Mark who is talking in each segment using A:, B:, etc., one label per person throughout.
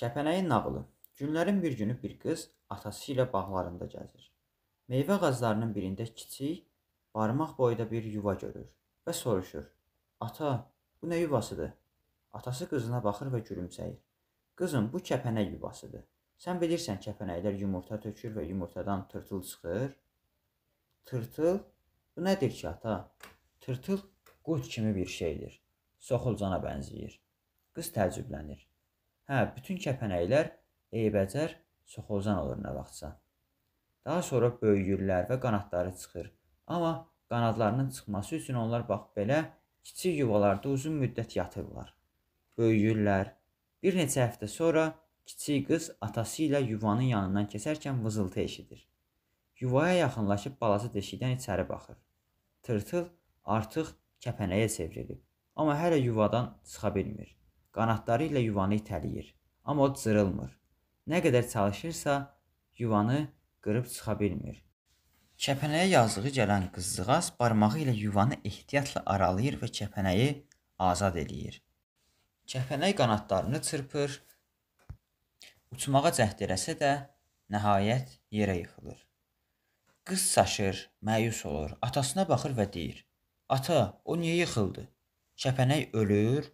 A: Kəpənəyin nağılı. Günlərin bir günü bir qız atası ilə bağlarında gəzir. Meyvə ağaclarının birində kiçik, barmaq boyda bir yuva görür və soruşur: "Ata, bu nə yuvasıdır?" Atası qızına baxır və gülümsəyir. "Qızım, bu kəpənək yuvasıdır. Sən bilirsən kəpənəklər yumurta tökür və yumurtadan tırtıl çıxır." "Tırtıl? Bu nədir ki, ata?" "Tırtıl qurd kimi bir şeydir. Soxulcana bənzəyir." Qız təəccüblənir. Hə, bütün kəpənəklər eybəcər soxulcan olur nə vaxtsa. Daha sonra böyüyürlər və qanadları çıxır. Amma qanadlarının çıxması üçün onlar bax belə kiçik yuvalarda uzun müddət yatırlar. Böyüyürlər. Bir neçə həftə sonra kiçik qız atası ilə yuvanın yanından keçərkən vızıltı eşidir. Yuvaya yaxınlaşıb balaca deşikdən içəri baxır. Tırtıl artıq kəpənəyə çevrilib, amma hələ yuvadan çıxa bilmir. Qanadları ilə yuvanı itələyir, amma o cırılmır. Nə qədər çalışırsa, yuvanı qırıb çıxa bilmir. Kəpənəyə yazığı gələn qızcığaz barmağı ilə yuvanı ehtiyatla aralayır və kəpənəyi azad eləyir. Kəpənək qanadlarını çırpır. Uçmağa cəhd eləsə də, nəhayət yerə yıxılır. Qız çaşır, məyus olur, atasına baxır və deyir: "Ata, o niyə yıxıldı? Kəpənək ölür?"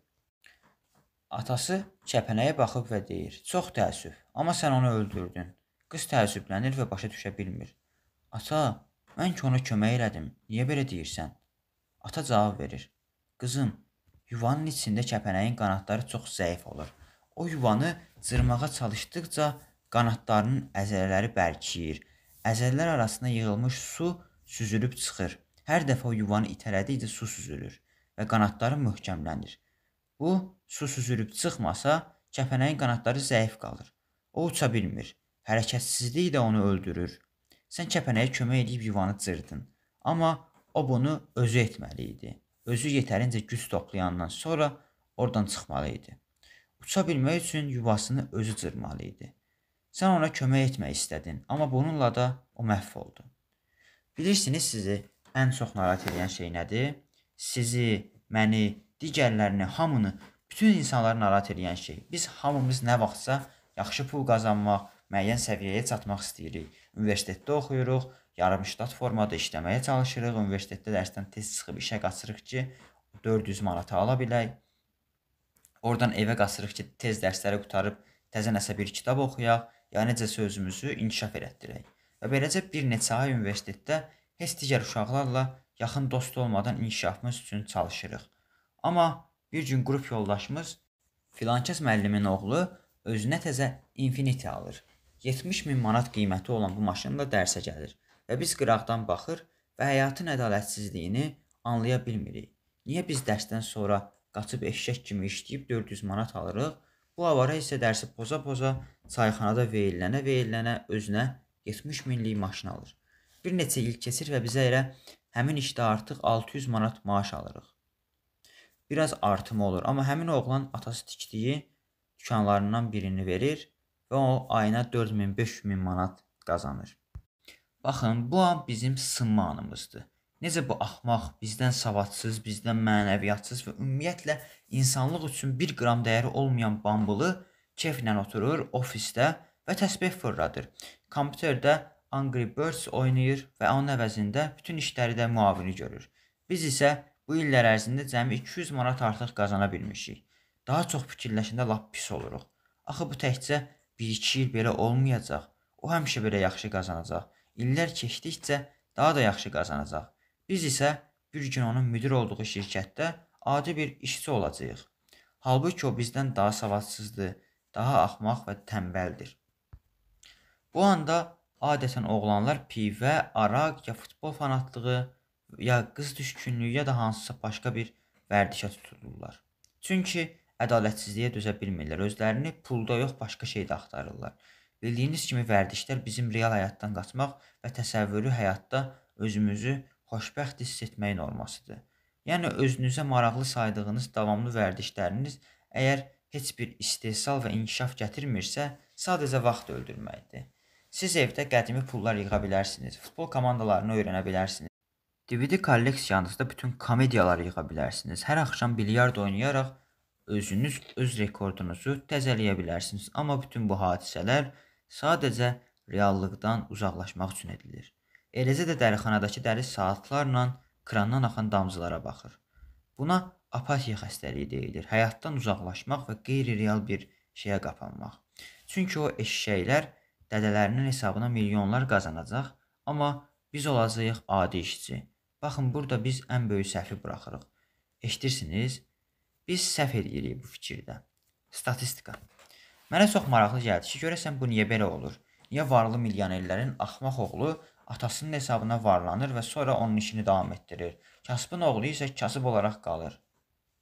A: Atası kəpənəyə baxıb və deyir: "Çox təəssüf, amma sən onu öldürdün." Qız təəssüblənir və başa düşə bilmir. "Ata, mən ki ona kömək elədim. Niyə belə deyirsən?" Ata cavab verir: "Qızım, yuvanın içində kəpənəyin qanadları çox zəif olur. O yuvanı cırmağa çalışdıqca qanadlarının əzələləri bərkiyir. Əzələlər arasına yığılmış su süzülüb çıxır. Hər dəfə o yuvanı itələdikcə su süzülür və qanadları möhkəmlənir. Bu su süzülüb çıxmasa, kəpənəyin qanadları zəif qalır. O uça bilmir. Hərəkətsizlik də onu öldürür. Sən kəpənəyə kömək edib yuvanı cırdın. Amma o bunu özü etməli idi. Özü yetərincə güc toplayandan sonra oradan çıxmalı idi. Uça bilmək üçün yuvasını özü cırmalı idi. Sən ona kömək etmək istədin, amma bununla da o məhv oldu. Bilirsiniz sizi ən çox narahat edən şey nədir? Sizi, məni, digərlərini, hamını, bütün insanları narahat edən şey. Biz hamımız nə vaxtsa yaxşı pul qazanmaq, müəyyən səviyyəyə çatmaq istəyirik. Universitetdə oxuyuruq, yarımştat formada işləməyə çalışırıq, universitetdə dərsdən tez çıxıb işə qaçırıq ki, 400 manata ala bilək. Oradan evə qaçırıq ki, tez dərsləri qutarıb təzə nəsə bir kitab oxuyaq, ya necəsə özümüzü inkişaf elətdirək. Və beləcə bir neçə ay universitetdə heç digər uşaqlarla yaxın dost olmadan inkişafımız üçün çalışırıq. Amma bir gün qrup yoldaşımız filankəs müəllimin oğlu özünə təzə Infinity alır. 70 min manat qiyməti olan bu maşınla dərsə gəlir və biz qıraqdan baxır və həyatın ədalətsizliyini anlaya bilmirik. Niyə biz dərsdən sonra qaçıb eşşək kimi işləyib 400 manat alırıq? Bu avara isə dərsi poza-poza çayxanada veyillənə-veyillənə özünə 70 minlik maşın alır. Bir neçə il keçir və bizə elə həmin işdə artıq 600 manat maaş alırıq biraz artımı olur. Amma həmin oğlan atası tikdiyi dükanlarından birini verir və o ayına 4000-5000 manat qazanır. Baxın, bu an bizim sınma anımızdır. Necə bu axmaq, bizdən savadsız, bizdən mənəviyyatsız və ümumiyyətlə insanlıq üçün 1 qram dəyəri olmayan bambulu keyflə oturur ofisdə və təsbeh fırladır. Kompüterdə Angry Birds oynayır və onun əvəzində bütün işləri də müavini görür. Biz isə Bu illər ərzində cəmi 200 manat artıq qazana bilmişik. Daha çox fikirləşəndə lap pis oluruq. Axı bu təkcə 1-2 il belə olmayacaq. O həmişə belə yaxşı qazanacaq. İllər keçdikcə daha da yaxşı qazanacaq. Biz isə bir gün onun müdir olduğu şirkətdə adi bir işçi olacağıq. Halbuki o bizdən daha savadsızdır, daha axmaq və tənbəldir. Bu anda adətən oğlanlar pivə, araq ya futbol fanatlığı, ya qız düşkünlüyü ya da hansısa başqa bir vərdişə tutulurlar. Çünki ədalətsizliyə dözə bilmirlər. Özlərini pulda yox, başqa şeydə axtarırlar. Bildiyiniz kimi vərdişlər bizim real həyatdan qaçmaq və təsəvvürü həyatda özümüzü xoşbəxt hiss etməyin olmasıdır. Yəni özünüzə maraqlı saydığınız davamlı vərdişləriniz əgər heç bir istehsal və inkişaf gətirmirsə, sadəcə vaxt öldürməkdir. Siz evdə qədimi pullar yığa bilərsiniz, futbol komandalarını öyrənə bilərsiniz. DVD kolleksiyanızda bütün komediyaları yığa bilərsiniz. Hər axşam bilyard oynayaraq özünüz öz rekordunuzu təzələyə bilərsiniz. Amma bütün bu hadisələr sadəcə reallıqdan uzaqlaşmaq üçün edilir. Eləcə də dəlixanadakı dəli saatlarla krandan axan damcılara baxır. Buna apatiya xəstəliyi deyilir. Həyatdan uzaqlaşmaq və qeyri-real bir şeyə qapanmaq. Çünki o eşşəklər dədələrinin hesabına milyonlar qazanacaq, amma biz olacağıq adi işçi. Baxın, burada biz ən böyük səhvi buraxırıq. Eşidirsiniz? Biz səhv edirik bu fikirdə. Statistika. Mənə çox maraqlı gəldi ki, görəsən bu niyə belə olur? Niyə varlı milyonerlərin axmaq oğlu atasının hesabına varlanır və sonra onun işini davam etdirir? Kasıbın oğlu isə kasıb olaraq qalır.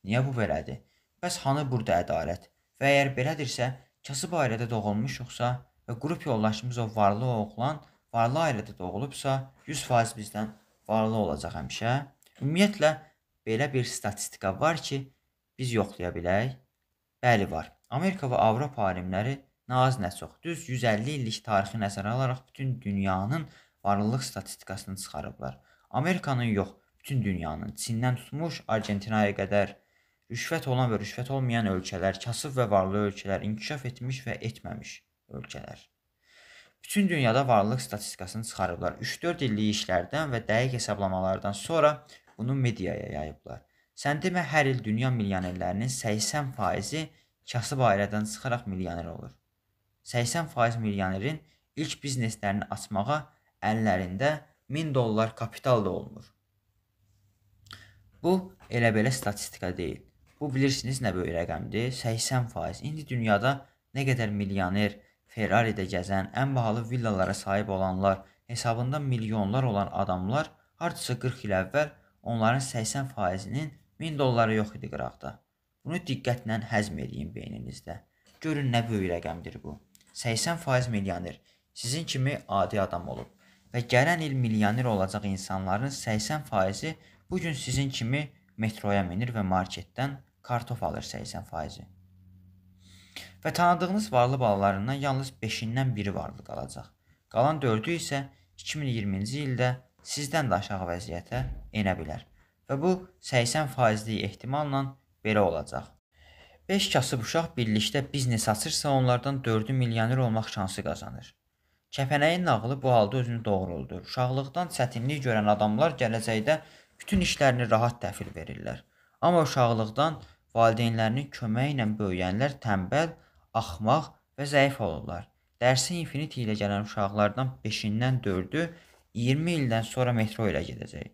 A: Niyə bu belədir? Bəs hanı burada ədalət? Və əgər belədirsə, kasıb ailədə doğulmuşuqsa və qrup yoldaşımız o varlı oğlan varlı ailədə doğulubsa, 100% bizdən varlı olacaq həmişə. Ümumiyyətlə belə bir statistika var ki, biz yoxlaya bilək. Bəli var. Amerika və Avropa alimləri nə az nə çox düz 150 illik tarixi nəzərə alaraq bütün dünyanın varlılıq statistikasını çıxarıblar. Amerikanın yox, bütün dünyanın Çindən tutmuş Argentinaya qədər rüşvət olan və rüşvət olmayan ölkələr, kasıb və varlı ölkələr, inkişaf etmiş və etməmiş ölkələr bütün dünyada varlıq statistikasını çıxarıblar. 3-4 illik işlərdən və dəqiq hesablamalardan sonra bunu mediaya yayıblar. Sən demə hər il dünya milyonerlərinin 80%-i kasıb ailədən çıxaraq milyoner olur. 80% milyonerin ilk bizneslərini açmağa əllərində 1000 dollar kapital da olmur. Bu elə belə statistika deyil. Bu bilirsiniz nə böyük rəqəmdir? 80%. İndi dünyada nə qədər milyoner, Ferrari-də gəzən, ən bahalı villalara sahib olanlar, hesabında milyonlar olan adamlar hardasa 40 il əvvəl onların 80 faizinin 1000 dolları yox idi qıraqda. Bunu diqqətlə həzm edin beyninizdə. Görün nə böyük rəqəmdir bu. 80% milyoner sizin kimi adi adam olub və gələn il milyoner olacaq insanların 80%-i bu gün sizin kimi metroya minir və marketdən kartof alır 80%-i. Və tanıdığınız varlı balalarından yalnız 5-dən biri varlı qalacaq. Qalan 4-ü isə 2020-ci ildə sizdən də aşağı vəziyyətə enə bilər. Və bu 80%lik ehtimalla belə olacaq. 5 kasıb uşaq birlikdə biznes açırsa, onlardan 4-ü milyoner olmaq şansı qazanır. Kəpənəyin nağılı bu halda özünü doğruldur. Uşaqlıqdan çətinlik görən adamlar gələcəkdə bütün işlərini rahat təhvil verirlər. Amma uşaqlıqdan valideynlərinin köməyi ilə böyüyənlər tənbəl, axmaq və zəif olurlar. Dərsi infiniti ilə gələn uşaqlardan 5-dən 4-ü 20 ildən sonra metro ilə gedəcək.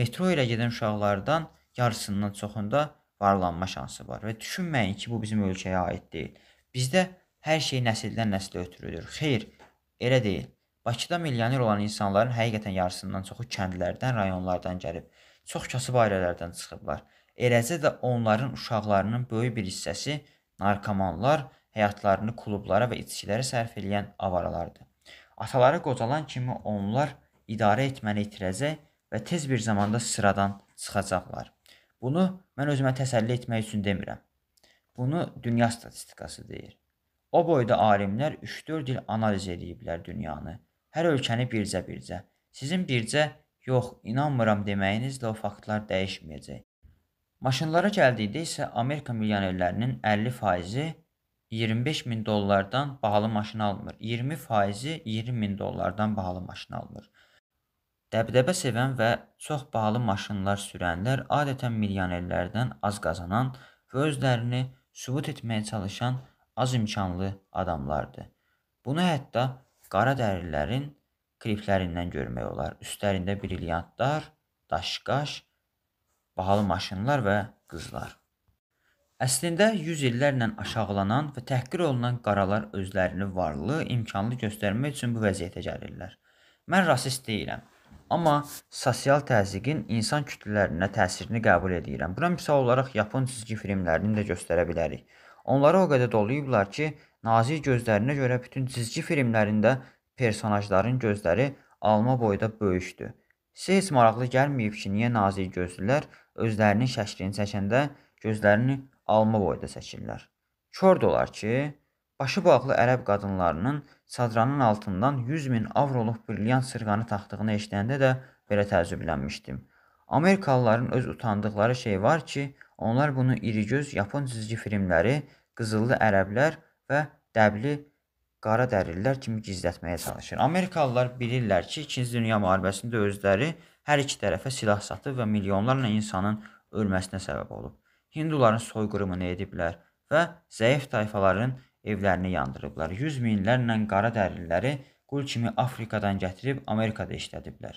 A: Metro ilə gedən uşaqlardan yarısından çoxunda varlanma şansı var və düşünməyin ki, bu bizim ölkəyə aid deyil. Bizdə hər şey nəsildən nəslə ötürülür. Xeyr, elə deyil. Bakıda milyoner olan insanların həqiqətən yarısından çoxu kəndlərdən, rayonlardan gəlib, çox kasıb ailələrdən çıxıblar. Eləcə də onların uşaqlarının böyük bir hissəsi narkomanlar həyatlarını klublara və içkilərə sərf edən avaralardır. Ataları qocalan kimi onlar idarə etməni itirəcək və tez bir zamanda sıradan çıxacaqlar. Bunu mən özümə təsəlli etmək üçün demirəm. Bunu dünya statistikası deyir. O boyda alimlər 3-4 il analiz ediblər dünyanı. Hər ölkəni bircə-bircə. Sizin bircə yox, inanmıram deməyinizlə o faktlar dəyişməyəcək. Maşınlara gəldikdə isə Amerika milyonerlərinin 50 faizi 25 min dollardan bahalı maşın almır. 20 faizi 20 min dollardan bahalı maşın almır. Dəbdəbə sevən və çox bahalı maşınlar sürənlər adətən milyonerlərdən az qazanan və özlərini sübut etməyə çalışan az imkanlı adamlardır. Bunu hətta qara dərililərin kliplərindən görmək olar. Üstlərində brilyantlar, daşqaş, bahalı maşınlar və qızlar. Əslində 100 illərlə aşağılanan və təhqir olunan qaralar özlərini varlı, imkanlı göstərmək üçün bu vəziyyətə gəlirlər. Mən rasist deyiləm, amma sosial təzyiqin insan kütlələrinə təsirini qəbul edirəm. Buna misal olaraq yapon cizgi filmlərini də göstərə bilərik. Onları o qədər doluyublar ki, nazik gözlərinə görə bütün cizgi filmlərində personajların gözləri alma boyda böyükdür. Sizə heç maraqlı gəlməyib ki, niyə nazik gözlülər özlərinin şəklini çəkəndə gözlərini alma boyda çəkirlər. Kör dolar ki, başı bağlı ərəb qadınlarının sadranın altından 100 min avroluq brilyant sırğanı taxdığını eşidəndə də belə təəccüblənmişdim. Amerikalıların öz utandıqları şey var ki, onlar bunu irigöz yapon cizgi filmləri, qızıllı ərəblər və dəbli qara dərilər kimi gizlətməyə çalışır. Amerikalılar bilirlər ki, 2-ci Dünya müharibəsində özləri hər iki tərəfə silah satıb və milyonlarla insanın ölməsinə səbəb olub hinduların soyqırımını ediblər və zəif tayfaların evlərini yandırıblar. Yüz minlərlə qara dərliləri qul kimi Afrikadan gətirib Amerikada işlədiblər.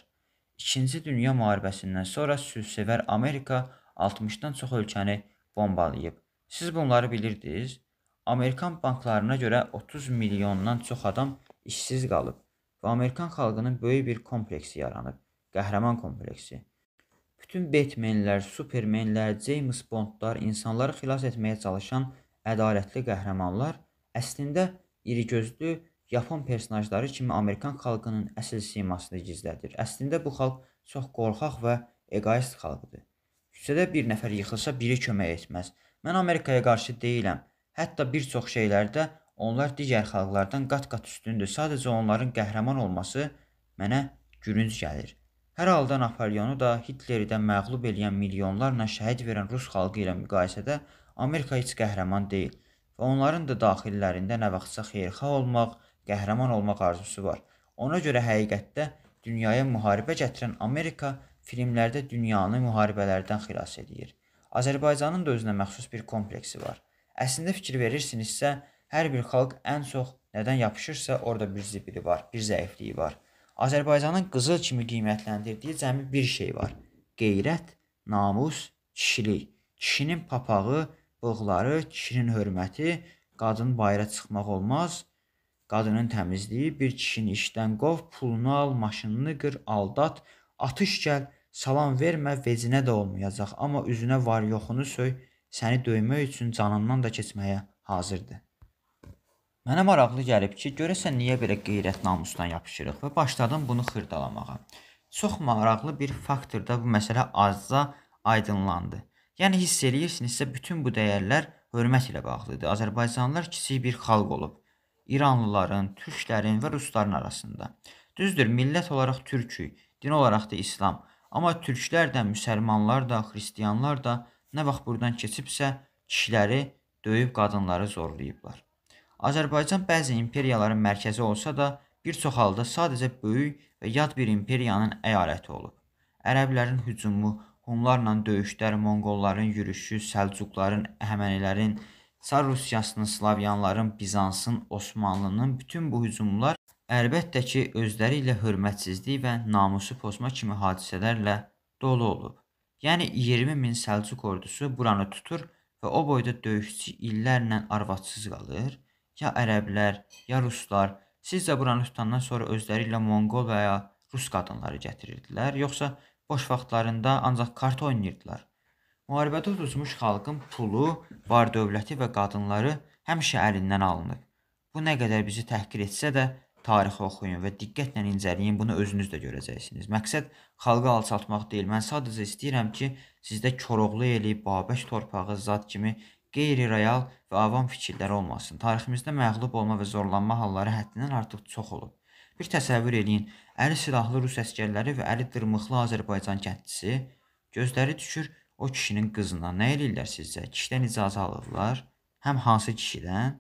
A: İkinci Dünya müharibəsindən sonra sülhsevər Amerika 60-dan çox ölkəni bombalayıb. Siz bunları bilirdiniz? Amerikan banklarına görə 30 milyondan çox adam işsiz qalıb və Amerikan xalqının böyük bir kompleksi yaranıb. Qəhrəman kompleksi. Bütün Batmanlər, Supermanlər, James Bondlar, insanları xilas etməyə çalışan ədalətli qəhrəmanlar əslində irigözlü Yapon personajları kimi Amerikan xalqının əsl simasını gizlədir. Əslində bu xalq çox qorxaq və eqoist xalqdır. Küçədə bir nəfər yıxılsa biri kömək etməz. Mən Amerikaya qarşı deyiləm. Hətta bir çox şeylərdə onlar digər xalqlardan qat-qat üstündür. Sadəcə onların qəhrəman olması mənə gülünc gəlir. Hər halda Napoleonu da Hitleri də məğlub eləyən milyonlarla şəhid verən rus xalqı ilə müqayisədə Amerika heç qəhrəman deyil və onların da daxillərində nə vaxtsa xeyirxah olmaq, qəhrəman olmaq arzusu var. Ona görə həqiqətdə dünyaya müharibə gətirən Amerika filmlərdə dünyanı müharibələrdən xilas edir. Azərbaycanın da özünə məxsus bir kompleksi var. Əslində fikir verirsinizsə, hər bir xalq ən çox nədən yapışırsa, orada bir zibili var, bir zəifliyi var. Azərbaycanın qızıl kimi qiymətləndirdiyi cəmi bir şey var. Qeyrət, namus, kişilik. Kişinin papağı, bığları, kişinin hörməti, qadın bayıra çıxmaq olmaz. Qadının təmizliyi, bir kişini işdən qov, pulunu al, maşınını qır, aldat, atış gəl, salam vermə, vecinə də olmayacaq, amma üzünə var yoxunu söy, səni döymək üçün canından da keçməyə hazırdır. Mənə maraqlı gəlib ki, görəsən niyə belə qeyrət namusdan yapışırıq və başladım bunu xırdalamağa. Çox maraqlı bir faktorda bu məsələ azca aydınlandı. Yəni hiss eləyirsinizsə bütün bu dəyərlər hörmət ilə bağlıdır. Azərbaycanlılar kiçik bir xalq olub. İranlıların, türklərin və rusların arasında. Düzdür, millət olaraq türkük, din olaraq da İslam. Amma türklər də, müsəlmanlar da, xristianlar da nə vaxt buradan keçibsə, kişiləri döyüb qadınları zorlayıblar. Azərbaycan bəzi imperiyaların mərkəzi olsa da, bir çox halda sadəcə böyük və yad bir imperiyanın əyaləti olub. Ərəblərin hücumu, Hunlarla döyüşlər, Monqolların yürüşü, Səlcuqların, Əhəmənilərin, Çar Rusiyasının, Slavyanların, Bizansın, Osmanlının bütün bu hücumlar əlbəttə ki, özləri ilə hörmətsizlik və namusu pozma kimi hadisələrlə dolu olub. Yəni 20 min Səlcuq ordusu buranı tutur və o boyda döyüşçü illərlə arvadsız qalır ya ərəblər, ya ruslar. Sizcə buranı tutandan sonra özləri ilə monqol və ya rus qadınları gətirirdilər, yoxsa boş vaxtlarında ancaq kart oynayırdılar? Müharibədə uduzmuş xalqın pulu, var-dövləti və qadınları həmişə əlindən alınıb. Bu nə qədər bizi təhqir etsə də, tarixi oxuyun və diqqətlə incələyin, bunu özünüz də görəcəksiniz. Məqsəd xalqı alçaltmaq deyil. Mən sadəcə istəyirəm ki, sizdə Koroğlu eləyib Babək torpağı zad kimi qeyri-real və avam fikirlər olmasın. Tariximizdə məğlub olma və zorlanma halları həddindən artıq çox olub. Bir təsəvvür eləyin, əli silahlı rus əskərləri və əli dırmıqlı Azərbaycan kəndçisi gözləri düşür o kişinin qızına. Nə eləyirlər sizcə? Kişidən icazə alırlar. Həm hansı kişidən?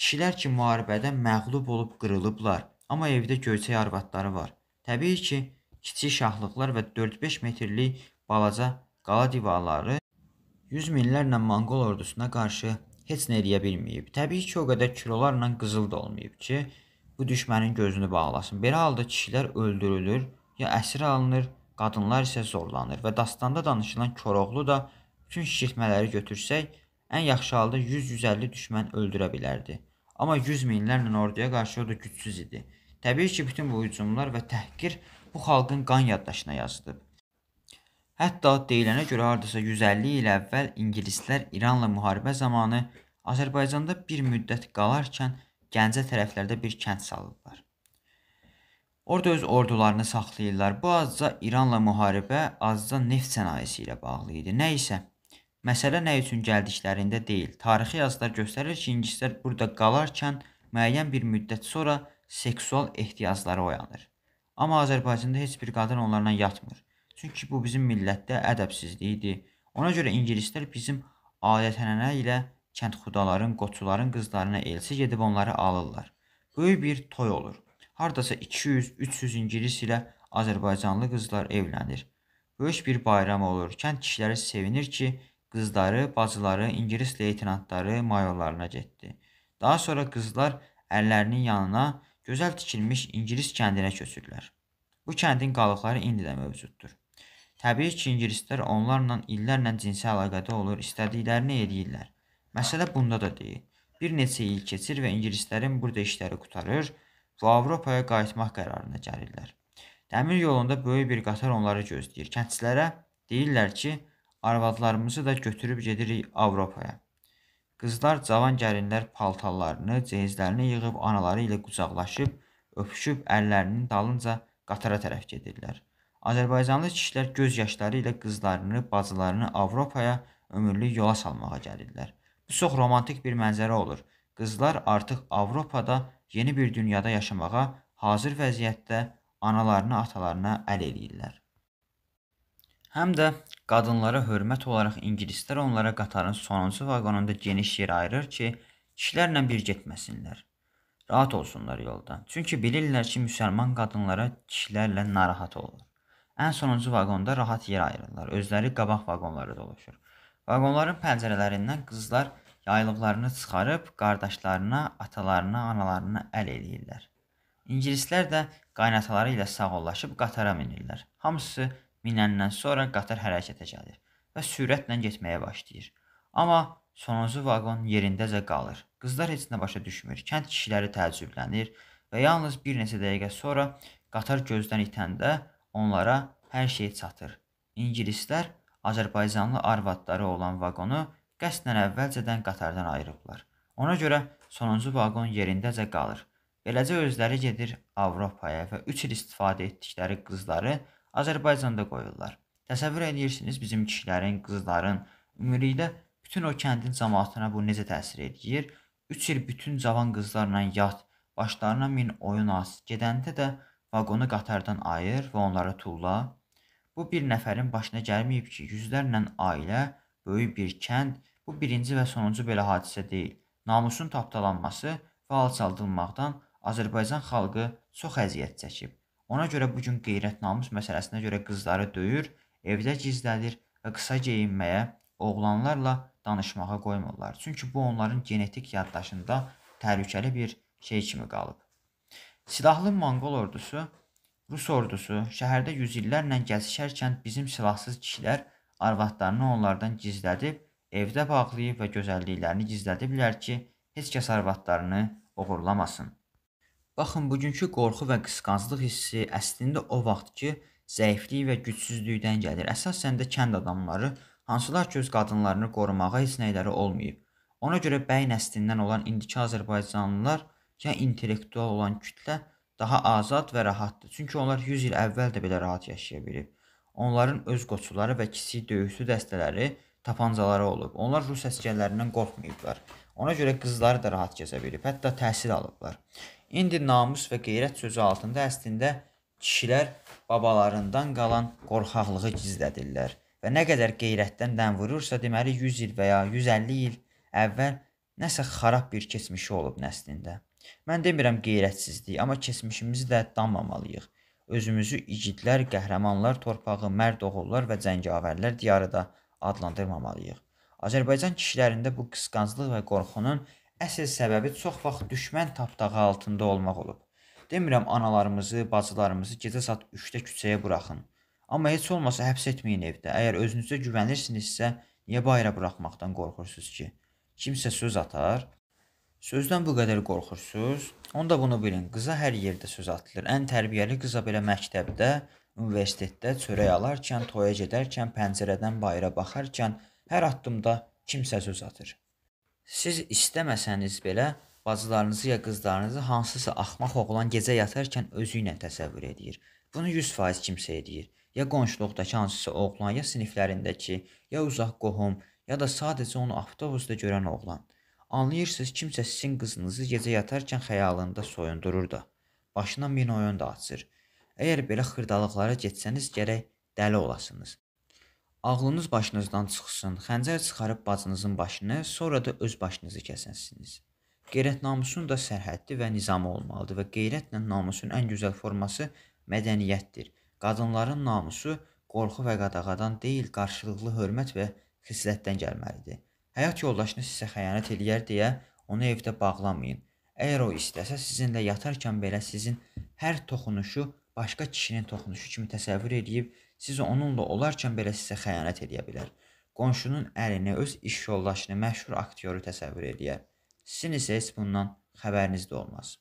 A: Kişilər ki, müharibədə məğlub olub qırılıblar, amma evdə göyçək arvadları var. Təbii ki, kiçik şahlıqlar və 4-5 metrlik balaca qala divarları Yüz minlərlə Monqol ordusuna qarşı heç nə eləyə bilməyib. Təbii ki, o qədər kilolarla qızıl da olmayıb ki, bu düşmənin gözünü bağlasın. Belə halda kişilər öldürülür, ya əsir alınır, qadınlar isə zorlanır və dastanda danışılan Koroğlu da bütün şişirtmələri götürsək, ən yaxşı halda 100-150 düşmən öldürə bilərdi. Amma 100 minlərlə orduya qarşı o da gücsüz idi. Təbii ki, bütün bu hücumlar və təhqir bu xalqın qan yaddaşına yazılıb. Hətta deyilənə görə hardasa 150 il əvvəl ingilislər İranla müharibə zamanı Azərbaycanda bir müddət qalarkən Gəncə tərəflərdə bir kənd salırlar. Orda öz ordularını saxlayırlar. Bu azca İranla müharibə, azca neft sənayesi ilə bağlı idi. Nə isə məsələ nə üçün gəldiklərində deyil. Tarixi yazılar göstərir ki, ingilislər burada qalarkən müəyyən bir müddət sonra seksual ehtiyacları oyanır. Amma Azərbaycanda heç bir qadın onlarla yatmır. Çünki bu bizim millətdə ədəbsizlikdir. Ona görə ingilislər bizim adətənənə ilə kəndxudaların, qoçuların qızlarına elçi gedib onları alırlar. Böyük bir toy olur. Hardasa 200-300 ingilis ilə Azərbaycanlı qızlar evlənir. Böyük bir bayram olur. Kənd kişiləri sevinir ki, qızları, bacıları ingilis leytenantları mayorlarına getdi. Daha sonra qızlar ərlərinin yanına gözəl tikilmiş ingilis kəndinə köçürlər. Bu kəndin qalıqları indi də mövcuddur. Təbii ki, ingilislər onlarla illərlə cinsi əlaqədə olur, istədiklərini edirlər. Məsələ bunda da deyil. Bir neçə il keçir və ingilislərin burada işləri qutarır və Avropaya qayıtmaq qərarına gəlirlər. Dəmir yolunda böyük bir qatar onları gözləyir. Kəndçilərə deyirlər ki, arvadlarımızı da götürüb gedirik Avropaya. Qızlar cavan gəlinlər paltarlarını, ceyizlərini yığıb anaları ilə qucaqlaşıb, öpüşüb əllərinin dalınca qatara tərəf gedirlər. Azərbaycanlı kişilər göz yaşları ilə qızlarını, bacılarını Avropaya ömürlük yola salmağa gəlirlər. Bu çox romantik bir mənzərə olur. Qızlar artıq Avropada yeni bir dünyada yaşamağa hazır vəziyyətdə analarını, atalarına əl eləyirlər. Həm də qadınlara hörmət olaraq ingilislər onlara qatarın sonuncu vaqonunda geniş yer ayırır ki, kişilərlə bir getməsinlər. Rahat olsunlar yolda. Çünki bilirlər ki, müsəlman qadınlara kişilərlə narahat olur. Ən sonuncu vaqonda rahat yer ayırırlar. Özləri qabaq vaqonlara dolaşır. Vaqonların pəncərələrindən qızlar yaylıqlarını çıxarıb qardaşlarına, atalarına, analarına əl eləyirlər. İngilislər də qaynataları ilə sağollaşıb qatara minirlər. Hamısı minəndən sonra qatar hərəkətə gəlir və sürətlə getməyə başlayır. Amma sonuncu vaqon yerindəcə qalır. Qızlar heç nə başa düşmür. Kənd kişiləri təəccüblənir və yalnız bir neçə dəqiqə sonra qatar gözdən itəndə Onlara hər şey çatır. İngilislər Azərbaycanlı arvadları olan vaqonu qəsdən əvvəlcədən qatardan ayırıblar. Ona görə sonuncu vaqon yerindəcə qalır. Beləcə özləri gedir Avropaya və 3 il istifadə etdikləri qızları Azərbaycanda qoyurlar. Təsəvvür edirsiniz bizim kişilərin, qızların ümumilikdə bütün o kəndin cəmaatına bu necə təsir edir? 3 il bütün cavan qızlarla yat, başlarına min oyun as, gedəndə də vaqonu qatardan ayır və onları tulla. Bu bir nəfərin başına gəlməyib ki, yüzlərlə ailə, böyük bir kənd, bu birinci və sonuncu belə hadisə deyil. Namusun tapdalanması və alçaldılmaqdan Azərbaycan xalqı çox əziyyət çəkib. Ona görə bu gün qeyrət namus məsələsinə görə qızları döyür, evdə gizlədir və qısa geyinməyə, oğlanlarla danışmağa qoymurlar. Çünki bu onların genetik yaddaşında təhlükəli bir şey kimi qalıb. Silahlı Monqol ordusu, Rus ordusu şəhərdə yüzillərlə gəzişərkən bizim silahsız kişilər arvadlarını onlardan gizlədib, evdə bağlayıb və gözəlliklərini gizlədiblər ki, heç kəs arvadlarını oğurlamasın. Baxın, bugünkü qorxu və qısqanclıq hissi əslində o vaxtki zəiflik və gücsüzlükdən gəlir. Əsasən də kənd adamları, hansılar ki, öz qadınlarını qorumağa heç nəyləri olmayıb. Ona görə bəy nəslindən olan indiki azərbaycanlılar ya intellektual olan kütlə daha azad və rahatdır. Çünki onlar 100 il əvvəl də belə rahat yaşaya bilib. Onların öz qoçuları və kiçik döyüşçü dəstələri tapancaları olub. Onlar rus əsgərlərindən qorxmayıblar. Ona görə qızları da rahat gəzə bilib, hətta təhsil alıblar. İndi namus və qeyrət sözü altında əslində kişilər babalarından qalan qorxaqlığı gizlədirlər və nə qədər qeyrətdən dəm vurursa, deməli 100 il və ya 150 il əvvəl nəsə xarab bir keçmişi olub nəslində. Mən demirəm qeyrətsizlik, amma keçmişimizi də danmamalıyıq. Özümüzü igidlər, qəhrəmanlar torpağı, mərd oğullar və cəngavərlər diyarı da adlandırmamalıyıq. Azərbaycan kişilərində bu qısqanclıq və qorxunun əsl səbəbi çox vaxt düşmən tapdağı altında olmaq olub. Demirəm analarımızı, bacılarımızı gecə saat 3-də küçəyə buraxın. Amma heç olmasa həbs etməyin evdə. Əgər özünüzə güvənirsinizsə, niyə bayıra buraxmaqdan qorxursunuz ki? Kimsə söz atar, Sözdən bu qədər qorxursunuz? Onda bunu bilin. Qıza hər yerdə söz atılır. Ən tərbiyəli qıza belə məktəbdə, universitetdə çörək alarkən, toya gedərkən, pəncərədən bayıra baxarkən hər addımda kimsə söz atır. Siz istəməsəniz belə bacılarınızı ya qızlarınızı hansısa axmaq oğlan gecə yatarkən özü ilə təsəvvür edir. Bunu 100% kimsə edir. Ya qonşuluqdakı hansısa oğlan, ya siniflərindəki, ya uzaq qohum, ya da sadəcə onu avtobusda görən oğlan. Anlayırsınız kimsə sizin qızınızı gecə yatarkən xəyalında soyundurur da, başına min oyun da açır. Əgər belə xırdalıqlara getsəniz gərək dəli olasınız. Ağlınız başınızdan çıxsın, xəncər çıxarıb bacınızın başını, sonra da öz başınızı kəsəsiniz. Qeyrət namusun da sərhəddi və nizamı olmalıdır və qeyrətlə namusun ən gözəl forması mədəniyyətdir. Qadınların namusu qorxu və qadağadan deyil, qarşılıqlı hörmət və xislətdən gəlməlidir. Həyat yoldaşınız sizə xəyanət eləyər deyə onu evdə bağlamayın. Əgər o istəsə sizinlə yatarkən belə sizin hər toxunuşu başqa kişinin toxunuşu kimi təsəvvür edib, siz onunla olarkən belə sizə xəyanət eləyə bilər. Qonşunun ərini, öz iş yoldaşını, məşhur aktyoru təsəvvür eləyər. Sizin isə heç bundan xəbəriniz də olmaz.